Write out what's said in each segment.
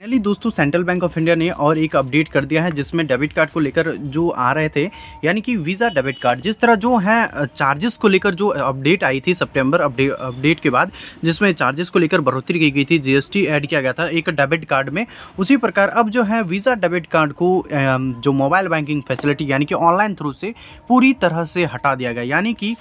finally दोस्तों central bank of India ने और एक अपडेट कर दिया है जिसमें डेबिट कार्ड को लेकर जो आ रहे थे यानी कि वीज़ा डेबिट कार्ड जिस तरह जो है चार्जेस को लेकर जो अपडेट आई थी सितंबर अपडेट अपडेट के बाद जिसमें चार्जेस को लेकर बढ़ोतरी की गई थी जीएसटी ऐड किया गया था एक डेबिट कार्ड में उसी प्रकार अब जो है वीज़ा डेबिट कार्ड को जो मोबाइल बैंकिंग फैसिलिटी यानी कि ऑनलाइन थ्रू से पूरी तरह से हटा दिया गया यानी कि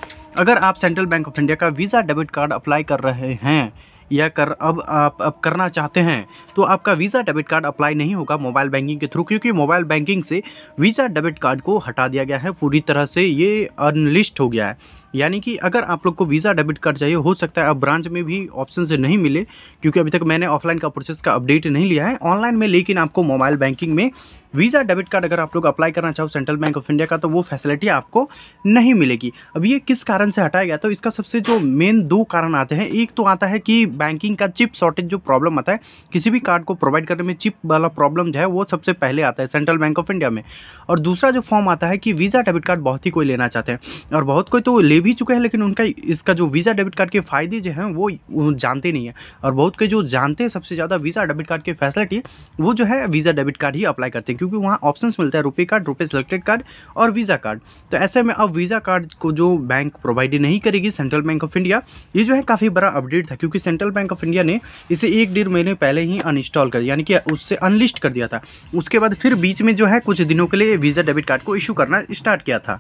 अगर आप सेंट्रल बैंक ऑफ इंडिया का वीज़ा डेबिट कार्ड अप्लाई कर रहे हैं या कर अब आप अब करना चाहते हैं तो आपका वीज़ा डेबिट कार्ड अप्लाई नहीं होगा मोबाइल बैंकिंग के थ्रू क्योंकि मोबाइल बैंकिंग से वीज़ा डेबिट कार्ड को हटा दिया गया है पूरी तरह से ये अनलिस्ट हो गया है यानी कि अगर आप लोग को वीज़ा डेबिट कार्ड चाहिए हो सकता है अब ब्रांच में भी ऑप्शन से नहीं मिले क्योंकि अभी तक मैंने ऑफलाइन का प्रोसेस का अपडेट नहीं लिया है ऑनलाइन में लेकिन आपको मोबाइल बैंकिंग में वीज़ा डेबिट कार्ड अगर आप लोग अप्लाई करना चाहो सेंट्रल बैंक ऑफ इंडिया का तो वो फैसिलिटी आपको नहीं मिलेगी अब ये किस कारण से हटाया गया तो इसका सबसे जो मेन दो कारण आते हैं एक तो आता है कि बैंकिंग का चिप शॉर्टेज जो प्रॉब्लम आता है किसी भी कार्ड को प्रोवाइड करने में चिप वाला प्रॉब्लम जो है वो सबसे पहले आता है सेंट्रल बैंक ऑफ इंडिया में और दूसरा जो फॉर्म आता है कि वीज़ा डेबिट कार्ड बहुत ही कोई लेना चाहते हैं और बहुत कोई तो ले भी चुके हैं लेकिन उनका इसका जो वीज़ा डेबिट कार्ड के फ़ायदे जो हैं वो, जानते नहीं हैं और बहुत के जो जानते हैं सबसे ज़्यादा वीज़ा डेबिट कार्ड की फैसिलिटी वो जो है वीज़ा डेबिट कार्ड ही अप्लाई करते हैं क्योंकि वहाँ ऑप्शन मिलता है RuPay card RuPay selected card और वीज़ा कार्ड तो ऐसे में अब वीज़ा कार्ड को जो बैंक प्रोवाइड नहीं करेगी सेंट्रल बैंक ऑफ इंडिया ये जो है काफ़ी बड़ा अपडेट था क्योंकि सेंट्रल बैंक ऑफ इंडिया ने इसे एक डेढ़ महीने पहले ही अनइंस्टॉल कर यानी कि उससे अनलिस्ट कर दिया था उसके बाद फिर बीच में जो है कुछ दिनों के लिए वीज़ा डेबिट कार्ड को इशू करना स्टार्ट किया था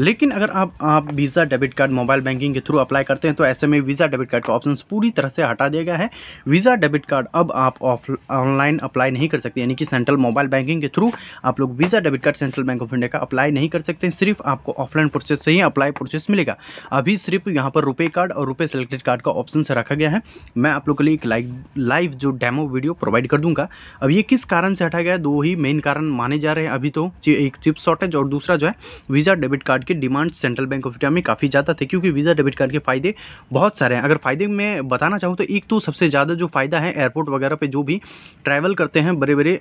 लेकिन अगर आप आप Visa debit card mobile banking के थ्रू अप्लाई करते हैं तो ऐसे में वीज़ा डेबिट कार्ड का ऑप्शन पूरी तरह से हटा दिया गया है वीज़ा डेबिट कार्ड अब आप ऑफ ऑनलाइन अप्लाई नहीं कर सकते यानी कि सेंट्रल मोबाइल बैंकिंग के थ्रू आप लोग Visa debit card Central bank of India का अप्लाई नहीं कर सकते सिर्फ आपको ऑफलाइन प्रोसेस से ही अप्लाई प्रोसेस मिलेगा अभी सिर्फ यहाँ पर रुपये कार्ड और रुपये सेलेक्टेड कार्ड का ऑप्शन से रखा गया है मैं आप लोग के लिए एक लाइव लाइव जो डेमो वीडियो प्रोवाइड कर दूंगा अब ये किस कारण से हटा गया दो ही मेन कारण माने जा रहे हैं अभी तो एक चिप शॉर्टेज और दूसरा जो है वीज़ा डेबिट कार्ड की demand central bank of India में काफ़ी ज़्यादा थे क्योंकि वीज़ा डेबिट कार्ड के फ़ायदे बहुत सारे हैं अगर फ़ायदे में बताना चाहूँ तो एक तो सबसे ज़्यादा जो फ़ायदा है एयरपोर्ट वगैरह पर जो भी ट्रैवल करते हैं बड़े बड़े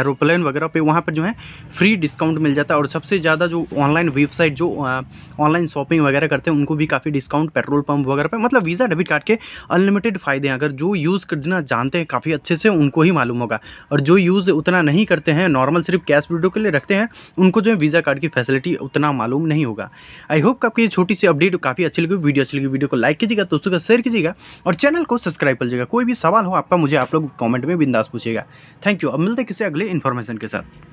एरोप्लेन वगैरह पर वहाँ पर जो है फ्री डिस्काउंट मिल जाता है और सबसे ज़्यादा जो ऑनलाइन वेबसाइट जो ऑनलाइन शॉपिंग वगैरह करते हैं उनको भी काफ़ी डिस्काउंट पेट्रोल पंप वगैरह पर मतलब वीज़ा डेबिट कार्ड के अनलिमिटेड फ़ायदे हैं अगर जो यूज़ करना जानते हैं काफ़ी अच्छे से उनको ही मालूम होगा और जो यूज़ उतना नहीं करते हैं नॉर्मल सिर्फ कैश वीडियो के लिए रखते हैं उनको जो है वीज़ा कार्ड की फैसिलिटी उतना मालूम मालूम नहीं होगा आई होप आपकी छोटी सी अपडेट काफ़ी अच्छी लगी वीडियो अच्छी लगी वीडियो को लाइक कीजिएगा दोस्तों का शेयर कीजिएगा और चैनल को सब्सक्राइब कर लीजिएगा कोई भी सवाल हो आपका मुझे आप लोग कॉमेंट में बिंदास पूछेगा थैंक यू अब मिलते किसी अगले इन्फॉर्मेशन के साथ